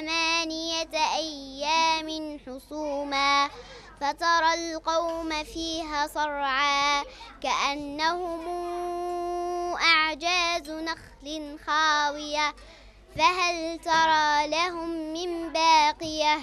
ثمانية أيام حصوما فترى القوم فيها صرعا كأنهم أعجاز نخل خاوية فهل ترى لهم من باقية